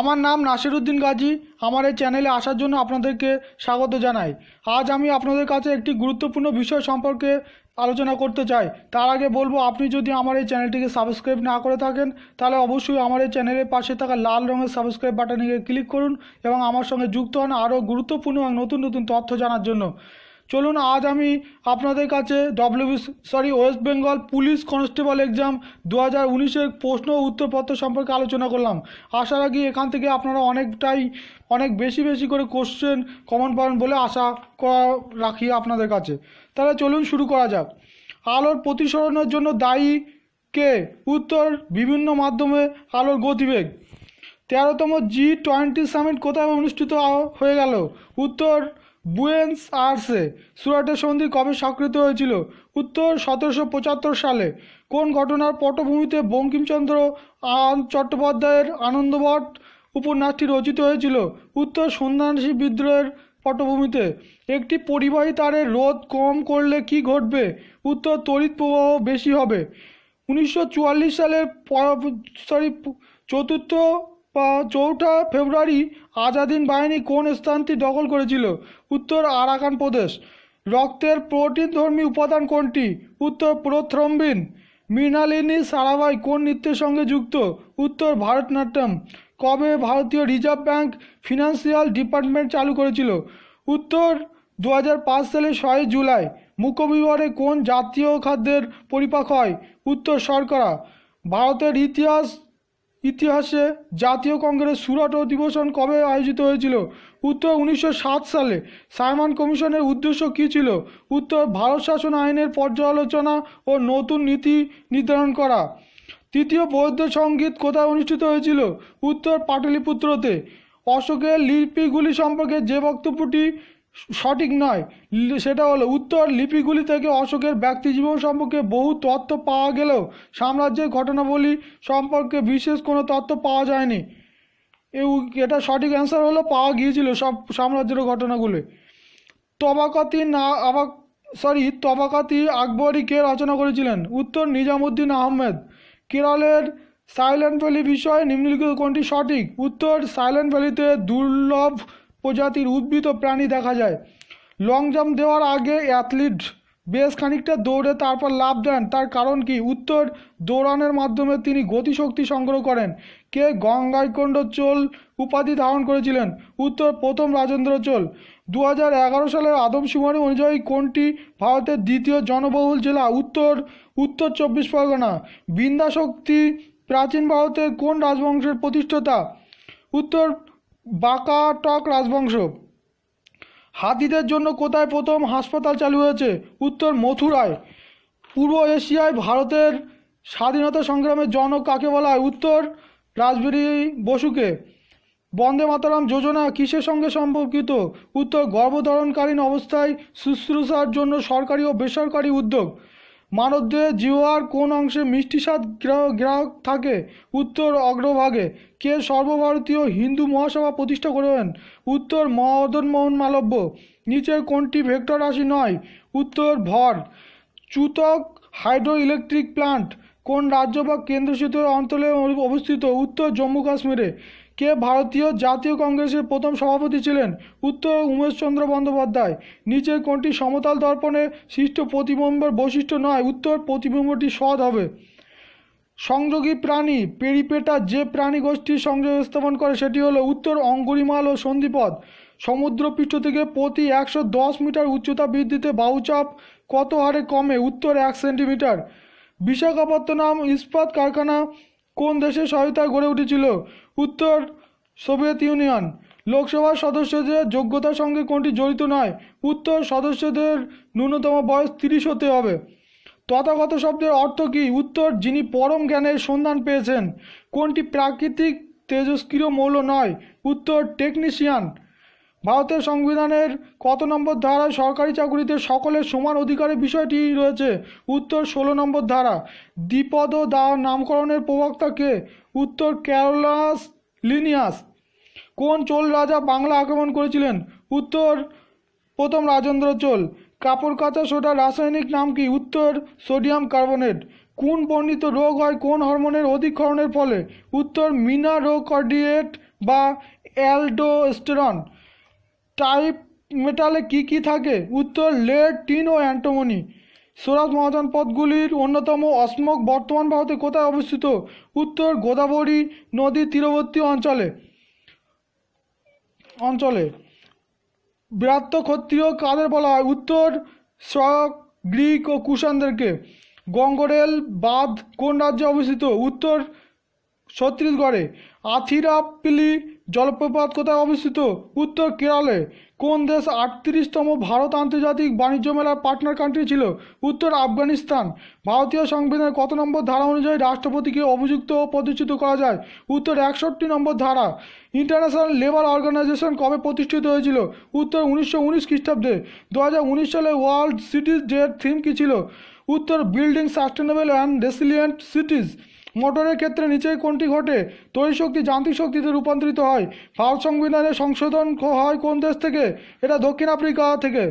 আমার নাম নাসিরুদ্দিন গাজী আমার এই চ্যানেলে আসার জন্য আপনাদেরকে স্বাগত জানাই আজ আমি আপনাদের কাছে একটি গুরুত্বপূর্ণ বিষয় সম্পর্কে আলোচনা করতে চাই তার আগে বলবো আপনি যদি আমার এই চ্যানেলটিকে সাবস্ক্রাইব না করে থাকেন তাহলে অবশ্যই আমার এই চ্যানেলের পাশে থাকা লাল রঙের সাবস্ক্রাইব বাটনে ক্লিক করুন এবং আমার সঙ্গে যুক্ত হন আরও গুরুত্বপূর্ণ এবং নতুন নতুন তথ্য জানার জন্য চলুন আজ আমি আপনাদের কাছে W sorry West Bengal police constable exam দু হাজার উনিশের প্রশ্ন উত্তরপত্র সম্পর্কে আলোচনা করলাম আশা রাখি এখান থেকে আপনারা অনেকটাই অনেক বেশি বেশি করে কোশ্চেন কমন পাবেন বলে আশা করা রাখি আপনাদের কাছে তাহলে চলুন শুরু করা যাক আলোর প্রতিসরণের জন্য দায়ী কে উত্তর বিভিন্ন মাধ্যমে আলোর গতিবেগ তেরোতম জি টোয়েন্টি সামিট কোথায় অনুষ্ঠিত হয়ে গেল উত্তর বুয়েন্স আর্সে সুরাটের সন্ধি কবে স্বাক্ষরিত হয়েছিল উত্তর সতেরোশো পঁচাত্তর সালে কোন ঘটনার পটভূমিতে বঙ্কিমচন্দ্র চট্টোপাধ্যায়ের আনন্দবট উপন্যাসটি রচিত হয়েছিল উত্তর সন্ন্যাসী বিদ্রোহের পটভূমিতে একটি পরিবাহী তারের রোধ কম করলে কি ঘটবে উত্তর তড়িৎ প্রবাহ বেশি হবে উনিশশো সালে সরি চতুর্থ চৌঠা ফেব্রুয়ারি আজাদিন বাহিনী কোন স্থানটি দখল করেছিল উত্তর আরাকান প্রদেশ রক্তের প্রোটিনধর্মী উপাদান কোনটি উত্তর প্রোথ্রম্বিন মৃণালিনী সারাভাই কোন নৃত্যের সঙ্গে যুক্ত উত্তর ভারতনাট্যম কবে ভারতীয় রিজার্ভ ব্যাংক ফিনান্সিয়াল ডিপার্টমেন্ট চালু করেছিল উত্তর দু সালে ছয় জুলাই মুখবিবরে কোন জাতীয় খাদ্যের পরিপাক হয় উত্তর শর্করা ভারতের ইতিহাস ইতিহাসে জাতীয় কংগ্রেস সুরাট অধিবেশন কবে আয়োজিত হয়েছিল উত্তর উনিশশো সালে সাইমন কমিশনের উদ্দেশ্য কী ছিল উত্তর ভারত শাসন আইনের পর্যালোচনা ও নতুন নীতি নির্ধারণ করা তৃতীয় বৌদ্ধ সঙ্গীত কোথায় অনুষ্ঠিত হয়েছিল উত্তর পাটলিপুত্রতে অশোকের লিপিগুলি সম্পর্কে যে বক্তব্যটি সঠিক নয় সেটা হলো উত্তর লিপিগুলি থেকে অশোকের ব্যক্তিজীবন সম্পর্কে বহু তথ্য পাওয়া গেলেও সাম্রাজ্যের ঘটনাবলী সম্পর্কে বিশেষ কোনো তথ্য পাওয়া যায়নি এটা সঠিক অ্যান্সার হলো পাওয়া গিয়েছিল সব সাম্রাজ্যের ঘটনাগুলি তবাকাতি না আবাক সরি তবাকাতি আকবরই কে রচনা করেছিলেন উত্তর নিজামুদ্দিন আহমেদ কেরলের সাইলেন্ট ভ্যালি বিষয়ে নিম্নলিখিত কোনটি সঠিক উত্তর সাইলেন্ট ভ্যালিতে দুর্লভ প্রজাতির উদ্ভিদ ও প্রাণী দেখা যায় লং জাম্প দেওয়ার আগে অ্যাথলিট বেশ খানিকটা দৌড়ে তারপর লাভ দেন তার কারণ কি উত্তর দৌড়ানোর মাধ্যমে তিনি গতিশক্তি সংগ্রহ করেন কে গঙ্গাইকুণ্ড চোল উপাধি ধারণ করেছিলেন উত্তর প্রথম রাজেন্দ্র চোল দু সালের আদমশুমারি অনুযায়ী কোনটি ভারতের দ্বিতীয় জনবহুল জেলা উত্তর উত্তর চব্বিশ পরগনা বিন্দাশক্তি প্রাচীন ভারতের কোন রাজবংশের প্রতিষ্ঠাতা উত্তর টক রাজবংশ হাতিদের জন্য কোথায় প্রথম হাসপাতাল চালু হয়েছে উত্তর মথুরায় পূর্ব এশিয়ায় ভারতের স্বাধীনতা সংগ্রামের জনক কাকে বলা হয় উত্তর রাজবীর বসুকে বন্দে মাতারাম যোজনা কিসের সঙ্গে সম্পর্কিত উত্তর গর্ভধারণকালীন অবস্থায় শুশ্রূষার জন্য সরকারি ও বেসরকারি উদ্যোগ মানবদেহের জিহ্বার কোন অংশে মিষ্টি স্বাদ গ্রাহক থাকে উত্তর অগ্রভাগে কে সর্বভারতীয় হিন্দু মহাসভা প্রতিষ্ঠা করবেন উত্তর মোহন মালব্য নিচের কোনটি ভেক্টর রাশি নয় উত্তর ভর চুতক হাইড্রো ইলেকট্রিক প্লান্ট কোন রাজ্য বা কেন্দ্রশাসিত অঞ্চলে অবস্থিত উত্তর জম্মু কাশ্মীরে কে ভারতীয় জাতীয় কংগ্রেসের প্রথম সভাপতি ছিলেন উত্তর উমেশচন্দ্র বন্দ্যোপাধ্যায় নিচের কোনটি সমতাল দর্পণে সৃষ্ট প্রতিবিম্বের বৈশিষ্ট্য নয় উত্তর প্রতিবিম্বটি সৎ হবে সংযোগী প্রাণী পেরিপেটা যে প্রাণী গোষ্ঠীর সংযোগ স্থাপন করে সেটি হলো উত্তর অঙ্গুরিমাল ও সন্ধিপদ সমুদ্রপৃষ্ঠ থেকে প্রতি একশো দশ মিটার উচ্চতা বৃদ্ধিতে বাউচাপ কত হারে কমে উত্তর এক সেন্টিমিটার বিশাখাপত্তনম ইস্পাত কারখানা কোন দেশের সহায়তা গড়ে উঠেছিল উত্তর সোভিয়েত ইউনিয়ন লোকসভার সদস্যদের যোগ্যতার সঙ্গে কোনটি জড়িত নয় উত্তর সদস্যদের ন্যূনতম বয়স তিরিশ হতে হবে তথাগত শব্দের অর্থ কি উত্তর যিনি পরম জ্ঞানের সন্ধান পেয়েছেন কোনটি প্রাকৃতিক তেজস্ক্রিয় মৌল নয় উত্তর টেকনিশিয়ান ভারতের সংবিধানের কত নম্বর ধারায় সরকারি চাকুরিতে সকলের সমান অধিকারের বিষয়টি রয়েছে উত্তর ষোলো নম্বর ধারা দ্বিপদ দা নামকরণের প্রবক্তা কে উত্তর ক্যারোলাস লিনিয়াস কোন চোল রাজা বাংলা আক্রমণ করেছিলেন উত্তর প্রথম রাজেন্দ্র চোল কাপড় কাঁচা সোডার রাসায়নিক নাম কি উত্তর সোডিয়াম কার্বনেট কোন বর্ণিত রোগ হয় কোন হরমোনের অধিকরণের ফলে উত্তর মিনা রোকর্ডিয়েট বা অ্যালডোস্টেরন টাইপ মেটালে কি কি থাকে উত্তর লেড টিন ও অ্যান্টোমনি মহাজন পথগুলির অন্যতম অসমক বর্তমান ভারতে কোথায় অবস্থিত উত্তর গোদাবরী নদীর তীরবর্তী অঞ্চলে অঞ্চলে বীরাত্ম ক্ষত্রিয় কাদের বলা হয় উত্তর শ্রক গ্রিক ও কুষাণদেরকে গঙ্গরেল বাঁধ কোন রাজ্যে অবস্থিত উত্তর ছত্তিশগড়ে আথিরাপিলি জলপ্রপাত কোথায় অবস্থিত উত্তর কেরালে কোন দেশ আটত্রিশতম ভারত আন্তর্জাতিক বাণিজ্য মেলার পার্টনার কান্ট্রি ছিল উত্তর আফগানিস্তান ভারতীয় সংবিধানের কত নম্বর ধারা অনুযায়ী রাষ্ট্রপতিকে অভিযুক্ত ও পদচ্যুত করা যায় উত্তর একষট্টি নম্বর ধারা ইন্টারন্যাশনাল লেবার অর্গানাইজেশন কবে প্রতিষ্ঠিত হয়েছিল উত্তর উনিশশো উনিশ খ্রিস্টাব্দে দু সালে ওয়ার্ল্ড সিটিজ ডে থিম কী ছিল উত্তর building sustainable and resilient cities মোটরের ক্ষেত্রে নিচে কোনটি ঘটে তৈরি শক্তি যান্ত্রিক শক্তিতে রূপান্তরিত হয় ভারত সংবিধানের সংশোধন হয় কোন দেশ থেকে এটা দক্ষিণ আফ্রিকা থেকে